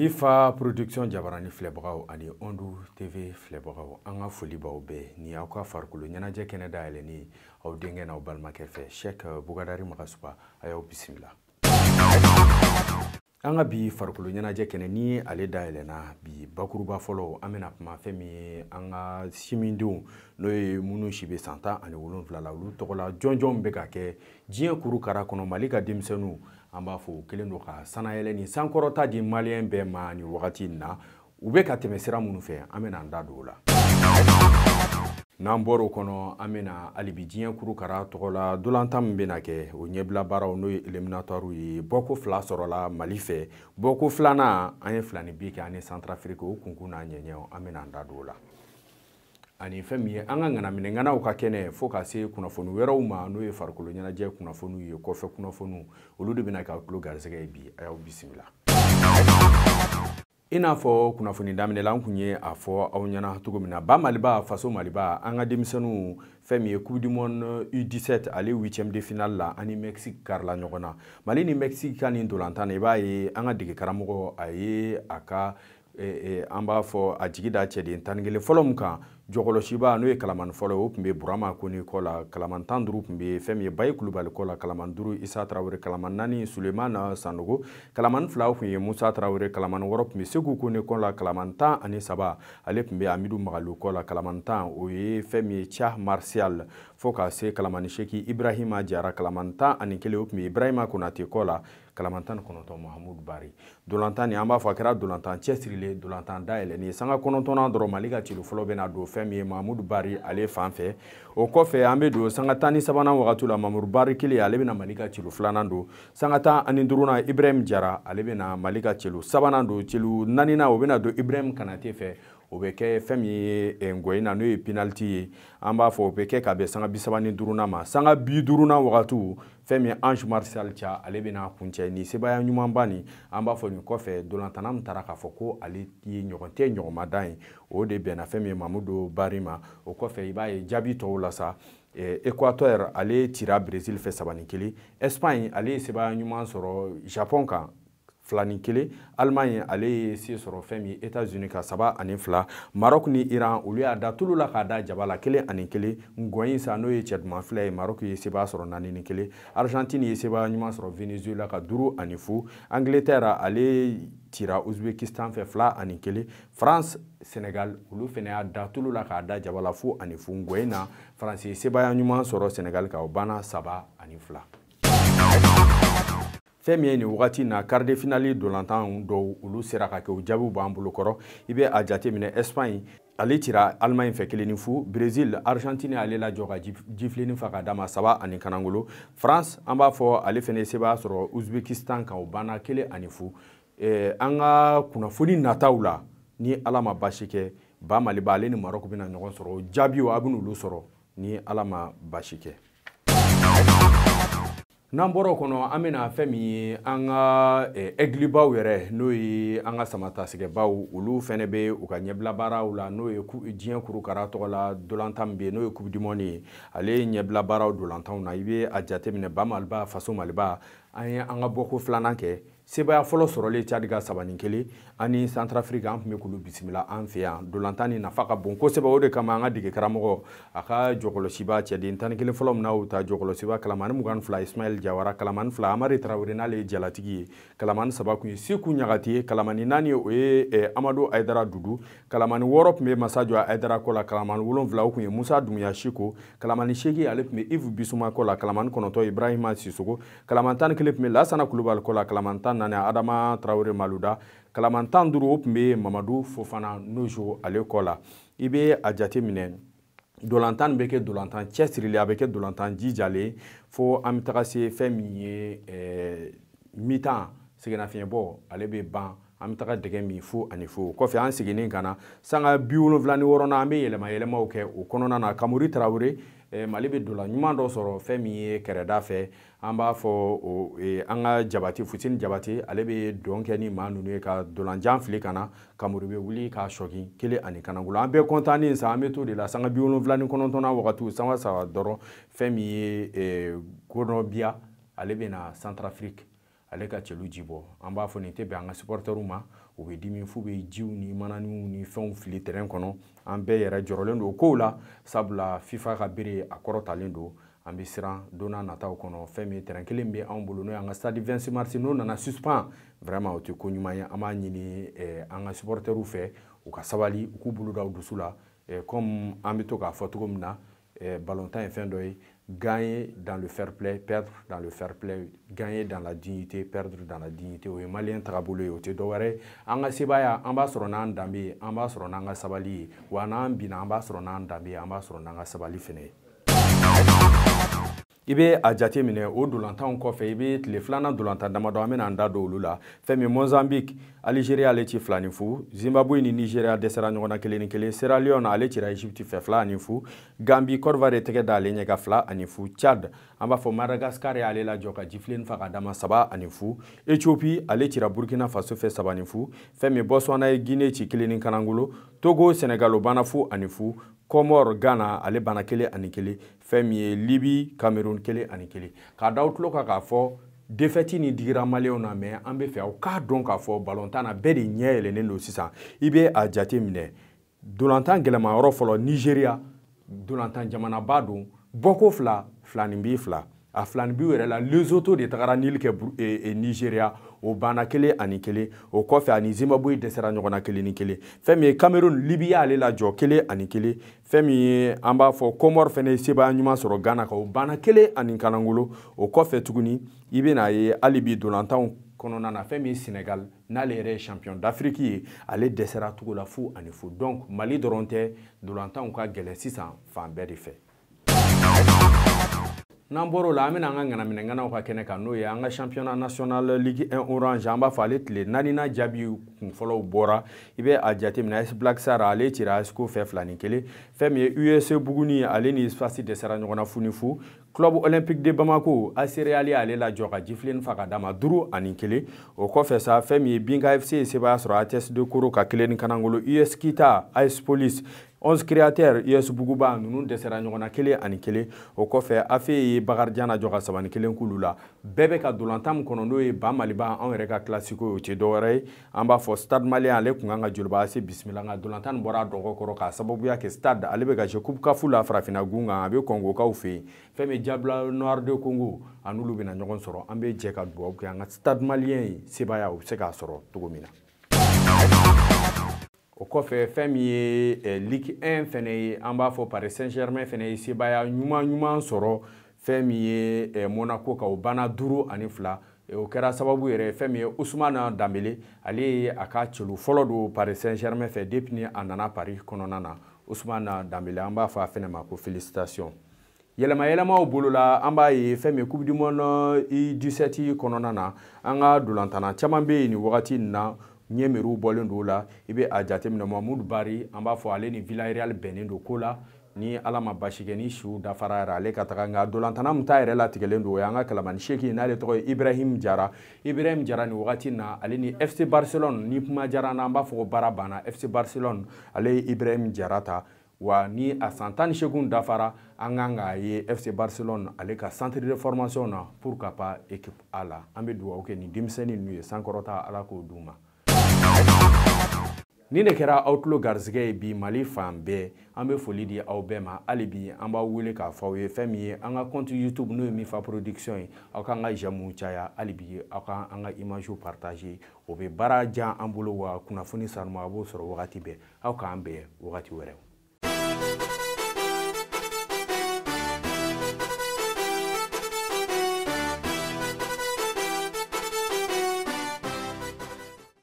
n b'i fa production jabarani filɛbagaw ani ondu tv filɛbagaw an ka foli b'aw bɛɛ ni aw ka farikolo ɲɛnajɛ kɛnɛ dayɛlɛnni aw denkɛ n'aw balimakɛ fɛ shɛk bugadari magasuba a y'aw euh, bisimila an ka bi farikolo ɲɛnajɛ kɛnɛ ni ale dayɛlɛnna bi bakuruba fɔlɔ an bena kuma fɛn min ye an ka simindenw n'o ye minnu si be san tan ani wolonfila la olu tɔgɔla jɔnjɔnw be ka kɛ diɲɛ kurukara kɔnɔ mali ka denmisɛnu an b'a fɔ u kelen do ka sanayɛlɛ ni sankɔrɔta di maliyɛn bɛɛ ma ni wagati n na u be ka tɛmɛ sira minnu fɛ an bena an da don o la n'an bɔr'o kɔnɔ an bɛna halibi diɲɛ kurukara tɔgɔ la dolantan min bɛna kɛ o ɲɛbila baaraw n'o ye eliminatɔriw ye bɔko fila sɔrɔla mali fɛ bɔko filanan an ye fila ni bi kɛ ani santarafiriki o kunkun n'a ɲɛɲɛ an bɛna an da don o la ani fɛn min ye an ka ŋanaminɛŋanaw ka kɛnɛ fɔɔ ka se kunnafoni wɛrɛw ma n'o ye farikolo ɲɛnajɛ kunnafoniw ye kɔfɛ kunnafoniw olu de bena k'aw tulo garisɛgɛ ye bi a y'aw bisimila E na fò, kou na fò ni damine lan kou nye, a fò, a ou nye nan tougo mè nan. Ba maliba, fò sou maliba, an ga demisen nou femye kou di mon U17 ale wichem de final la, an yi Meksik kar la nyo kona. Malini Meksik kan yi ndo lantan e ba ye, an ga deke karamogo a ye, a ka... E, e, an b'a fɔ a jigi da cɛden tani kelen fɔlɔ mu kan jɔgɔlɔsiba n'o ye kalamani fɔlɔ o tun be burama koni kɔ la kalaman tan duru tun be fɛn min ye bayi kulubali kɔ la kalaman duru isa tarawure kalaman naani suleman na sanogo fila tun ye musa tarawure kalamani wɔrɔ tun be segu kone kɔ la kalaman tan ani saba ale tun be amidu magalu kɔ la kalaman tan o ye fɛn min ye cha marsial fɔɔ ka se kalamani seki ibrahima jara kalaman tan ani kelen o tun be ibrahima konate kɔ la kalama tan ni kɔnɔntɔn mahamudu bari dolantan nin an b'a fɔ a kɛra dolantan cɛsirilen dolantan dayɛlɛnni ye sanga kɔnɔntɔnna dɔrɔn mali ka cilo fɔlɔ bɛna don fɛn min ye mahamudu bari ale fan fɛ o kɔfɛ an bɛ don sanga tan ni sabanan wagati la mamudu bari kelen ale bɛna mali ka cilo filanan don sanga tan ani duurunan ibrahim jara ale bɛna mali ka cilo sabanan don cilo naaninan o bɛna don ibrahim kanate fɛ o bɛ kɛ fɛn min ye eh, ngɔyi na n'o ye pinaliti ye an b'a fɔ o bɛ kɛ ka bɛn sanga bisaba ni duurunan ma sanga bi duurunan wagatiw fɛn min ange marsal ca ale bɛna kuncɛ nin sebaya ɲumanba nin an b'a fɔ nin kɔfɛ dolantana min taara k'a fɔ ko ale ye ɲɔgɔn tɛ ɲɔgɔnmadan ye o de bɛnna fɛn min ye mamudu bari ma o kɔfɛ i b'a ye jaabi tɔw la sa eh, equateur ale cira brésil fɛ sabani kelen espagne ale ye sebaya ɲuman sɔrɔ japon kan fila ni kelen alimaɲi ale ye se sɔrɔ fɛn min etats-unis ka saba ani fila marɔk ni iran olu y'a da tulu la k'a da jaba la kelen ani kelen ngɔɲi sa n'o ye cɛduman fila ye marɔk ye sebaya sɔrɔ naani ni kelen argentine ye sebaya ɲuman sɔrɔ venezuela ka duru ani fu angleterre ale tira uzbekistan fɛ fila ani kelen france senegal olu fɛnɛ y'a da tulu la k'a da jaba la fo ani fu ngɔɲi na faransi ye sebaya ɲuman sɔrɔ senegal ka o banna saba ani fila fɛn min ye nin wagati na karide finali dolantan dɔw olu sera ka kɛ o jaabiw b'an bolokɔrɔ i bɛ a jate minɛ espagne ale cira alemaɲi fɛ kelen ni fu brésil argentine ale lajɔ ka jifilenin fa ka dama saba ani kanangolo france an b'a fɔ ale fɛnɛ sebaaya sɔrɔ uzbekistan kan o banna kelen ani fu eh, an ka kunnafoni nataw la ni ala ma basi kɛ ba maliba ale ni marɔku bena ɲɔgɔn sɔrɔ o jaabiw a ben'olu sɔrɔ ni ala ma basi kɛ n'an bɔr'o kɔnɔ an bɛna fɛn min ye an ka eh, ɛgilibaw yɛrɛ n'o ye an ka samatasigɛbaw olu fana bɛ u ka ɲɛbila baaraw la n'o ye diɲɛ kurukara tɔgɔ la dolantan min bɛ yen n'o ye kubidimɔni ye ale ye ɲɛbila baaraw dolantanw na i bɛ a jateminɛ ba maliba faso maliba an ye an ka bɔko filanan kɛ sebaaya fɔlɔ sɔrɔlen cadi ka sabani kelen ani Santra an tun be k'olu bisimila an fɛ yan dolantan ni nafa ka bon kosɛbɛ o de kama an ka dege karamɔgɔ a ka jɔgɔlɔsiba cɛden tani kelen fɔlɔ min o ta kalamani mugani fila ismail jawara kalamani fila amari tarawure n'ale ye jalatigi ye kalamani saba kun ye seku kalamani naani o ye eh, amadu aidara dudu kalamani wɔɔrɔ tun be masajɔ aidara kɔ la kalamani wolonfila o kun ye musa dumuya siko kalamani segi ale tun ivu bisuma kɔ la kalamani kɔnɔtɔ ibrahima sisogo kalamani tani kelen tun be lasana kulubali kɔ la kalamani tan nani adama tarawele maluda kalaman tan duru o tun be mamadu fofana nozo ale kɔ la i be a jate minɛ dolantan bɛ kɛ dolantan cɛsirili a bɛ kɛ dolantan jijalen fo an bɛ taga se fɛn min ye eh, mitan sɛgɛnnafiɲɛbɔ ale bɛ ban an bɛ taga dɛgɛ min fo ani fo kɔfɛ an seginni ka na sanga bi wolonfila ni wɔɔrɔnan an bɛ yɛlɛma yɛlɛmaw kɛ o kɔnɔna na kamori tarawele e, mali bɛ dola ɲuman dɔ sɔrɔ fɛn min ye kɛrɛda fɛ an b'a fɔ eh, an ka jabati futini jabati ale bɛ dɔn kɛ ni maa ninnu ye ka dolanjan fili ka na kamuru bɛ wuli k'a sɔki kelen ani kanagolo an bɛɛ kɔntannen sa an bɛ to de la sanga bi wolonfila ni kɔnɔntɔnna wagatiw sanga saba dɔrɔn fɛn min ye e, ale bɛ na santarafiriki ale ka celu ji bɔ an b'a fɔ nin tɛ bɛn an ka supɔrtɛrw ma u bɛ dimi f'u bɛ jiw ni mananiw ni fɛnw fili tɛrɛn kɔnɔ an bɛɛ yɛrɛ jɔrɔlen don o kow la sabula fifa ka bere a kɔrɔtalen don an be siran don n'a nataw kɔnɔ fɛn min terrain kelen be anw bolo n'o y'an ka stade 26 mars n'o nana suspend vraiment o tɛ ko ɲuman ye an b'a ɲini eh, an ka supportɛrw fɛ u ka sabali u k'u bolo da u dusu la eh, comme an be to k'a fɔ cogo min na eh, balontan ye fɛn dɔ ye gagner dans le fair play, perdre dans le fair play, gagner dans la dignité, perdre dans la dignité. O malien maliyɛn tagabolo ye o anga dɔwɛrɛ ye an ka sebaya an n'an un ye an sabali i bɛ a jate minɛ o dolantanw kɔfɛ i bɛ tile filanan dolantan damadɔ an bɛna an da don olu la fɛn min mozambique alizeriya ale ci fila ni fu zimbabwe ni nigeriya dɛsɛra ɲɔgɔn na kelen ni kelen sierra leone ale cira egypte fɛ fila ani fu gambi kɔrɔvare tɛgɛ da ale ɲɛ ka fila ani fu chad an b'a fɔ madagascar y'ale lajɔ ka jifilen fa ka dama saba ani fu ethiopie ale cira burkina faso fɛ saba ni fu fɛn min bɔswana ye guinee ci kelen ni kanangolo togo senegal o banna fu ani fu comor ghana ale bana kelen ani kelen fɛn min ye libi cameroon kelen ani kelen k'a daw tulo kan k'a fɔ defɛti ni digira maliyɛnw na mɛ an bɛ fɛ aw k'a dɔn k'a fɔ balontan na bɛɛ de ɲɛ yɛlɛnnen don sisan i bɛ a jate minɛ dolantan gɛlɛmayɔrɔ fɔlɔ nigeriya dolantan jamanaba don bɔko fila filanin b'i fila a filanin b'i yɛrɛ la lesoto de tagara nili kɛ nigeriya o banna kelen ani kelen o kɔfɛ ani zimbabwe dɛsɛra ɲɔgɔn na kelen ni kelen fɛn min ye cameroon libi y'ale lajɔ kelen ani kelen fɛn min ye an b'a fɔ comor fɛnɛ ye sebaaya ɲuman sɔrɔ ghana kan o banna kelen ani kanangolo o kɔfɛ tuguni i bɛna ye hali bi dolantanw kɔnɔna na fɛn min ye senegal n'ale yɛrɛ ye champion d'afrique ye ale dɛsɛra tugu la fu ani fu donc mali dɔrɔn tɛ dolantanw ka gɛlɛn sisan fan bɛɛ de fɛ n'an bɔr'o la an bɛna an ka ŋanaminɛŋanaw ka kɛnɛ kan n'o ye an ka championnat national ligue 1 orange an b'a fɔ ale tile naaninan jaabi kunfɔlɔw bɔra i bɛ a jateminɛ AS Black Star ale cira ASCO fɛ fila ni kelen fɛn min ye UEC Buguni ale ni Espace dɛsɛra ɲɔgɔn na fu ni fu club olympique de Bamako ASREAL ye ale lajɔ ka jifilen fa ka d'a ma duuru ani kelen o kɔfɛ sa fɛn min ye Binka FC ye sebaaya sɔrɔ ATS de Koro ka kelen ni kanangolo US Kita AS Police 11 créateurs yesu buguba nunu dɛsɛra ɲɔgɔnna kelen ani kelen o kɔfɛ afe ye bakarijana jɔ ka sabani kelen k'olu la bɛɛ bɛ ka dolantan min kɔnɔ n'o ye ba maliba anw yɛrɛ ka klasiko o tɛ dɔwɛrɛ ye an b'a fɔ stade malien ale kun kan ka joliba ase bisimila nka dolantan nin bɔra a dɔgɔ kɔrɔ k'a sababuya kɛ stade ale bɛ ka je coupe kafu la farafina gun kan a bɛ kɔngokaw fɛ yen fɛn min jabila noir de congo a n'olu bɛna ɲɔgɔn sɔrɔ an bɛ jɛ ka dugawu kɛ an ka stade malien ye sebaya u bɛ se k'a sɔrɔ cogo min na kɔfɛ fɛn min ye ligue 1 fɛnɛ ye an b'a fɔ paris saint germain fɛnɛ ye sebaya ɲuman ɲuman sɔrɔ fɛn min ye monaco ka o banna duuru ani fila o kɛra sababu yɛrɛ fɛn min ye usumana danbele ale ye a ka celu fɔlɔ don paris saint germain fɛ depuis ni a nana paris kɔnɔna na usumana danbele an b'a fɔ a fɛnɛ ma ko félicitation yɛlɛma yɛlɛmaw bolola an b'a ye fɛn min coupe du monde i 17 kɔnɔna na an ka dolantana caman bɛ yen nin wagati in na ɲɛmeriw bɔlen don o la i bɛ a jateminɛ mamudu bari an b'a fɔ ale ni villarreal bɛnnen don ko la ni ala ma basi kɛ ni siw dafara yɛrɛ ale ka taga nka dolantana min t'a yɛrɛ latigɛlen don o y'an ka kalamani seki n'ale tɔgɔ ye ibrahim jara ibrahim jara nin wagati na ale ni fc barcelone ni kuma jara na an b'a fɔ ko baara banna fc barcelone ale ye ibrahim jara ta wa ni a san tan ni seegin dafara an kan k'a ye fc barcelone ale ka centre de formation na pour ka pas équipe a la an bɛ dugawu kɛ nin denmisɛnnin ninnu ye sankɔrɔta ala k'o d'u ma nin de kɛra aw tulo garizigɛ ye bi mali fan bɛɛ an be foli di aw bɛɛ ma hali bi an b'aw wele k'a fɔ aw ye fɛn min ye an ka compte youtube n'o ye mifa production ye aw k'an ka jamu caya hali bi aw ka an ka imagew partage o be baara jan an bolo wa kunnafoni sanuma a b'o sɔrɔ wagati bɛɛ aw k'an bɛɛ wagati wɛrɛw